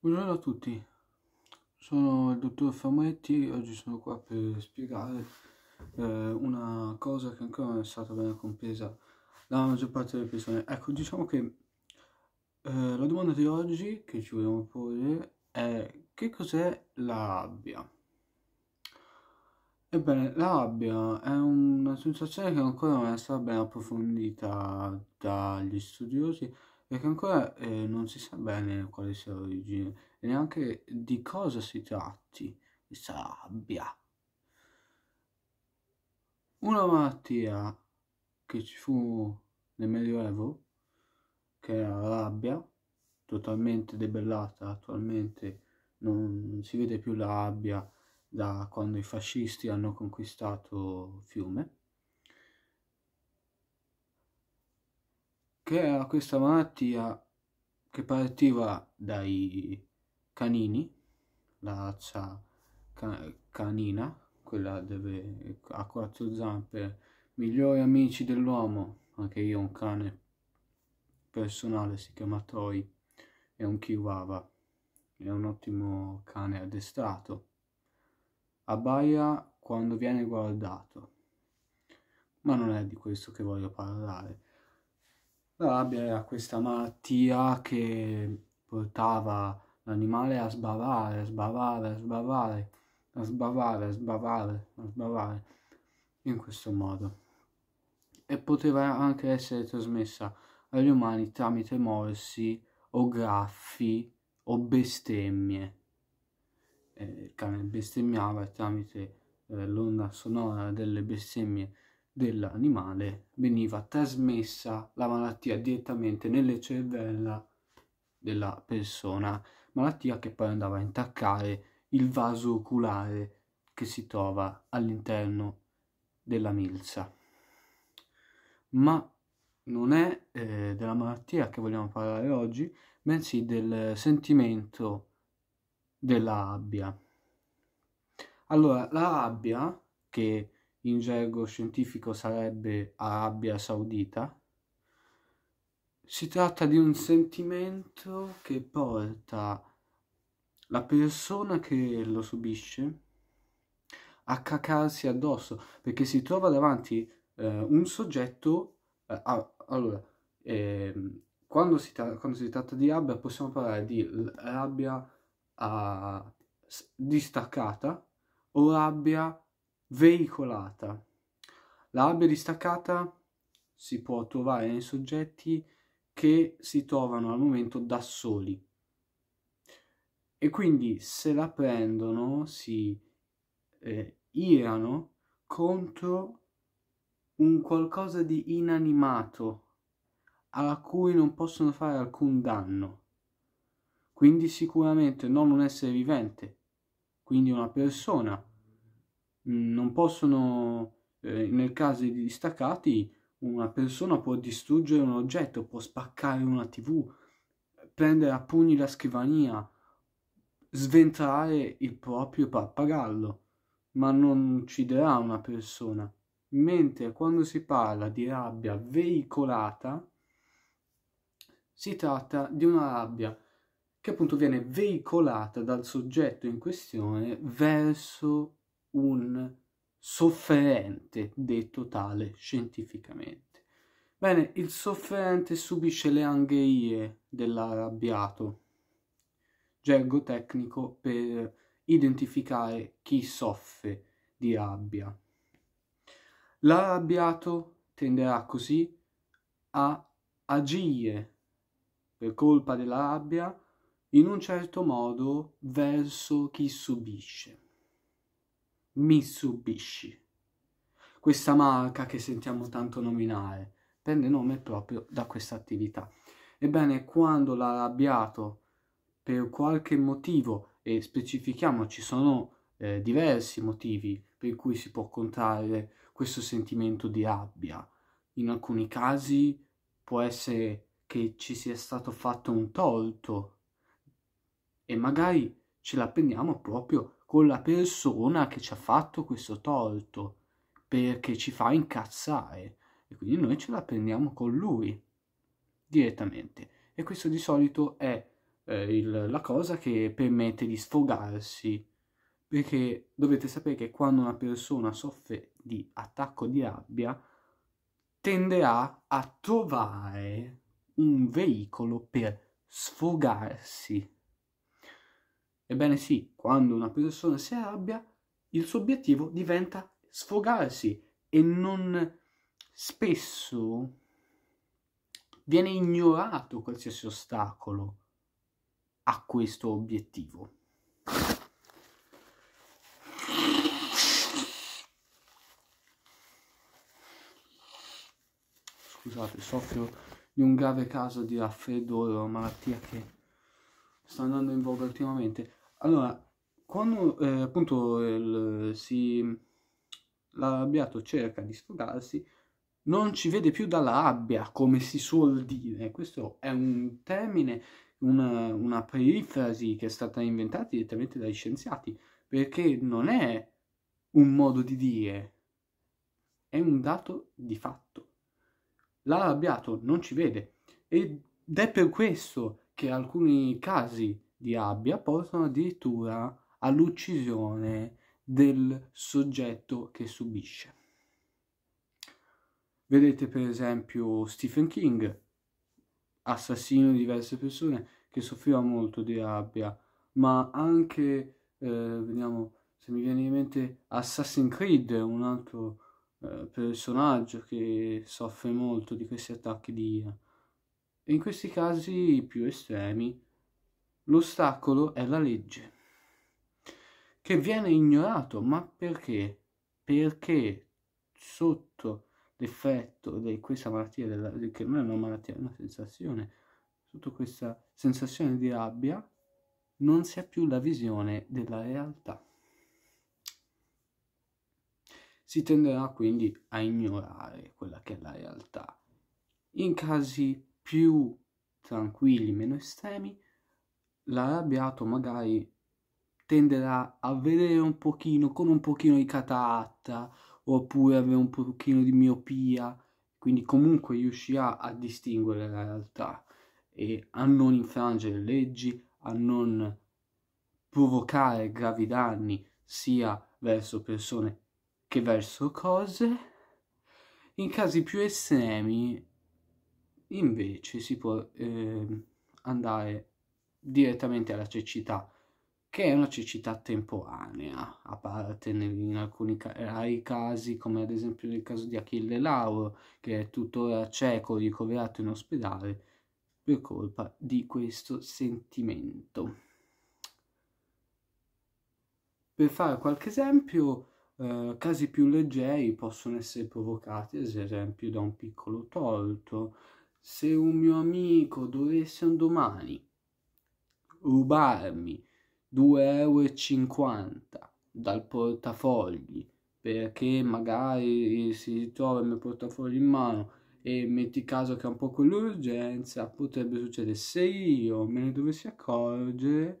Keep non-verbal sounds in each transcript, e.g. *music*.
Buongiorno a tutti, sono il dottor Famoetti, oggi sono qua per spiegare eh, una cosa che ancora non è stata ben compresa dalla maggior parte delle persone. Ecco, diciamo che eh, la domanda di oggi che ci vogliamo porre è che cos'è la rabbia? Ebbene, la rabbia è una sensazione che ancora non è stata ben approfondita dagli studiosi, e che ancora eh, non si sa bene quale sia l'origine e neanche di cosa si tratti questa rabbia. Una malattia che ci fu nel Medioevo, che era la rabbia, totalmente debellata attualmente, non, non si vede più la rabbia da quando i fascisti hanno conquistato Fiume che era questa malattia che partiva dai canini, la razza canina, quella deve, a quattro zampe, migliori amici dell'uomo, anche io ho un cane personale, si chiama Toy, è un Chihuahua, è un ottimo cane addestrato, abbaia quando viene guardato, ma non è di questo che voglio parlare rabbia era questa malattia che portava l'animale a sbavare, a sbavare, a sbavare, a sbavare, a sbavare, a sbavare, in questo modo. E poteva anche essere trasmessa agli umani tramite morsi o graffi o bestemmie. Eh, il cane bestemmiava tramite eh, l'onda sonora delle bestemmie dell'animale veniva trasmessa la malattia direttamente nelle cervella della persona, malattia che poi andava a intaccare il vaso oculare che si trova all'interno della milza. Ma non è eh, della malattia che vogliamo parlare oggi, bensì del sentimento della rabbia. Allora, la rabbia, che in gergo scientifico sarebbe Arabia Saudita. Si tratta di un sentimento che porta la persona che lo subisce a cacarsi addosso perché si trova davanti eh, un soggetto. Eh, a, allora, eh, quando, si quando si tratta di rabbia, possiamo parlare di rabbia ah, distaccata o rabbia veicolata. La abbia distaccata si può trovare nei soggetti che si trovano al momento da soli. E quindi se la prendono, si eh, irano contro un qualcosa di inanimato a cui non possono fare alcun danno. Quindi sicuramente non un essere vivente, quindi una persona, Mm, non possono, eh, nel caso di distaccati, una persona può distruggere un oggetto, può spaccare una tv, prendere a pugni la scrivania, sventrare il proprio pappagallo, ma non ucciderà una persona. Mentre quando si parla di rabbia veicolata, si tratta di una rabbia che appunto viene veicolata dal soggetto in questione verso un sofferente, detto tale scientificamente. Bene, il sofferente subisce le angherie dell'arrabbiato, gergo tecnico per identificare chi soffre di rabbia. L'arrabbiato tenderà così a agire per colpa della rabbia in un certo modo verso chi subisce mi subisci. Questa marca che sentiamo tanto nominare prende nome proprio da questa attività. Ebbene, quando l'arrabbiato per qualche motivo, e specifichiamo ci sono eh, diversi motivi per cui si può contrarre questo sentimento di rabbia. In alcuni casi può essere che ci sia stato fatto un torto e magari ce la prendiamo proprio con la persona che ci ha fatto questo torto, perché ci fa incazzare e quindi noi ce la prendiamo con lui direttamente. E questo di solito è eh, il, la cosa che permette di sfogarsi, perché dovete sapere che quando una persona soffre di attacco di rabbia, tenderà a trovare un veicolo per sfogarsi Ebbene sì, quando una persona si arrabbia, il suo obiettivo diventa sfogarsi e non spesso viene ignorato qualsiasi ostacolo a questo obiettivo. Scusate, soffro di un grave caso di raffreddore o malattia che sta andando in voga ultimamente. Allora, quando eh, appunto il, si, l'abbiato cerca di sfogarsi, non ci vede più dalla rabbia, come si suol dire. Questo è un termine, una, una perifrasi che è stata inventata direttamente dagli scienziati, perché non è un modo di dire, è un dato di fatto. L'arrabbiato non ci vede ed è per questo che alcuni casi di rabbia portano addirittura all'uccisione del soggetto che subisce. Vedete per esempio Stephen King, assassino di diverse persone, che soffriva molto di rabbia, ma anche, eh, vediamo se mi viene in mente, Assassin's Creed, un altro eh, personaggio che soffre molto di questi attacchi di ira. E in questi casi più estremi L'ostacolo è la legge, che viene ignorato, ma perché? Perché sotto l'effetto di questa malattia, della, che non è una malattia, è una sensazione, sotto questa sensazione di rabbia, non si ha più la visione della realtà. Si tenderà quindi a ignorare quella che è la realtà. In casi più tranquilli, meno estremi, l'arrabbiato magari tenderà a vedere un pochino con un pochino di catatta oppure avere un pochino di miopia, quindi comunque riuscirà a distinguere la realtà e a non infrangere leggi, a non provocare gravi danni sia verso persone che verso cose. In casi più estremi invece si può eh, andare direttamente alla cecità, che è una cecità temporanea, a parte in alcuni rari casi, come ad esempio nel caso di Achille Lauro, che è tuttora cieco, ricoverato in ospedale, per colpa di questo sentimento. Per fare qualche esempio, eh, casi più leggeri possono essere provocati, ad esempio, da un piccolo torto. Se un mio amico dovesse un domani rubarmi 2,50 euro dal portafogli perché magari si ritrova il mio portafoglio in mano e metti caso che è un po' quell'urgenza, potrebbe succedere se io me ne dovessi accorgere,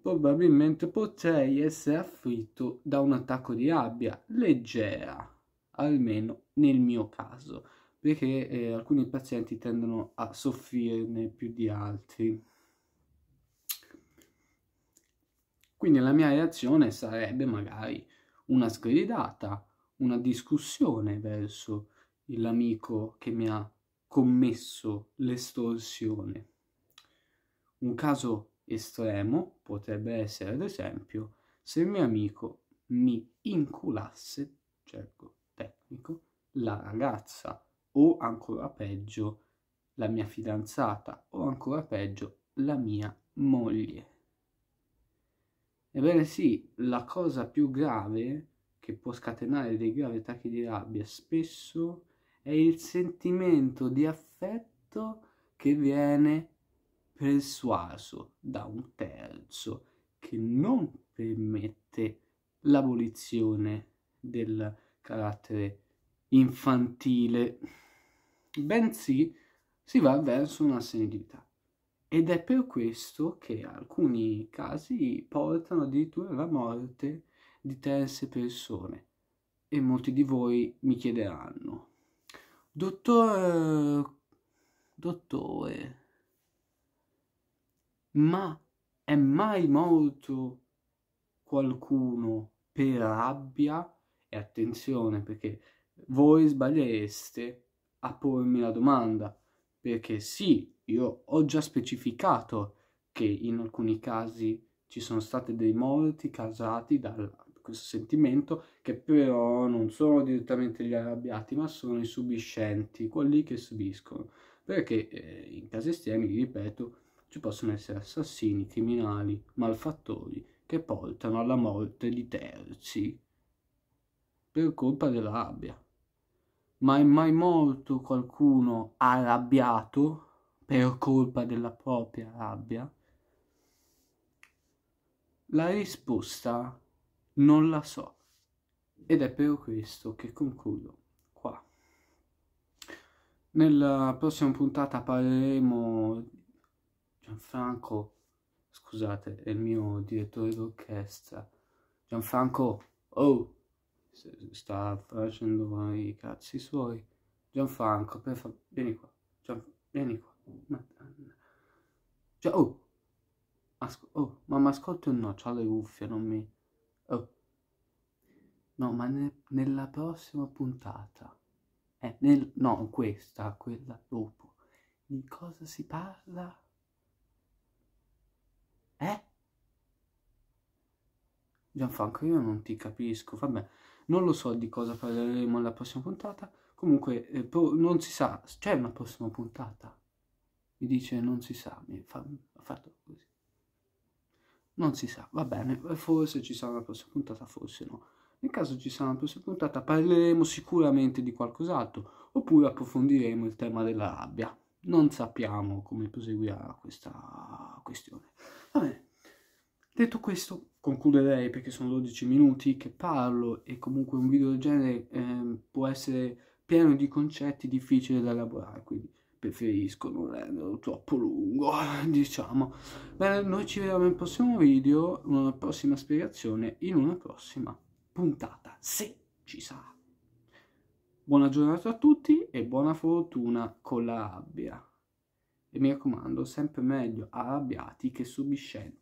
probabilmente potrei essere afflitto da un attacco di rabbia leggera, almeno nel mio caso, perché eh, alcuni pazienti tendono a soffrirne più di altri. Quindi la mia reazione sarebbe magari una sgridata, una discussione verso l'amico che mi ha commesso l'estorsione. Un caso estremo potrebbe essere, ad esempio, se il mio amico mi inculasse, cerco tecnico, la ragazza o ancora peggio la mia fidanzata o ancora peggio la mia moglie. Ebbene sì, la cosa più grave che può scatenare dei gravi attacchi di rabbia spesso è il sentimento di affetto che viene persuaso da un terzo che non permette l'abolizione del carattere infantile, bensì si va verso una senilità. Ed è per questo che alcuni casi portano addirittura alla morte di terze persone. E molti di voi mi chiederanno, dottor, dottore, ma è mai morto qualcuno per rabbia? E attenzione perché voi sbagliereste a pormi la domanda, perché sì, io ho già specificato che in alcuni casi ci sono stati dei morti causati da questo sentimento che però non sono direttamente gli arrabbiati ma sono i subiscenti, quelli che subiscono. Perché eh, in casi estremi, ripeto, ci possono essere assassini, criminali, malfattori che portano alla morte di terzi per colpa della rabbia. Ma è mai morto qualcuno arrabbiato? per colpa della propria rabbia, la risposta non la so. Ed è per questo che concludo qua. Nella prossima puntata parleremo Gianfranco, scusate, è il mio direttore d'orchestra. Gianfranco, oh, sta facendo i cazzi suoi. Gianfranco, per fa... vieni qua, Gian... vieni qua. Madonna. Cioè, oh. Asco oh, ma mascotte o no? C'ha le cuffie, non mi... Oh. No, ma ne nella prossima puntata. Eh, nel no, questa, quella dopo. Di cosa si parla? Eh? Gianfranco, io non ti capisco, vabbè, non lo so di cosa parleremo nella prossima puntata, comunque eh, non si sa, c'è una prossima puntata mi dice non si sa, mi fa, ha fatto così. Non si sa, va bene, eh, forse ci sarà una prossima puntata, forse no. Nel caso ci sarà una prossima puntata parleremo sicuramente di qualcos'altro, oppure approfondiremo il tema della rabbia. Non sappiamo come proseguirà questa questione. Va bene, detto questo concluderei perché sono 12 minuti che parlo e comunque un video del genere eh, può essere pieno di concetti difficili da elaborare, quindi preferisco eh, non renderlo troppo lungo *laughs* diciamo bene noi ci vediamo nel prossimo video una prossima spiegazione in una prossima puntata se ci sarà buona giornata a tutti e buona fortuna con la rabbia e mi raccomando sempre meglio arrabbiati che subiscenti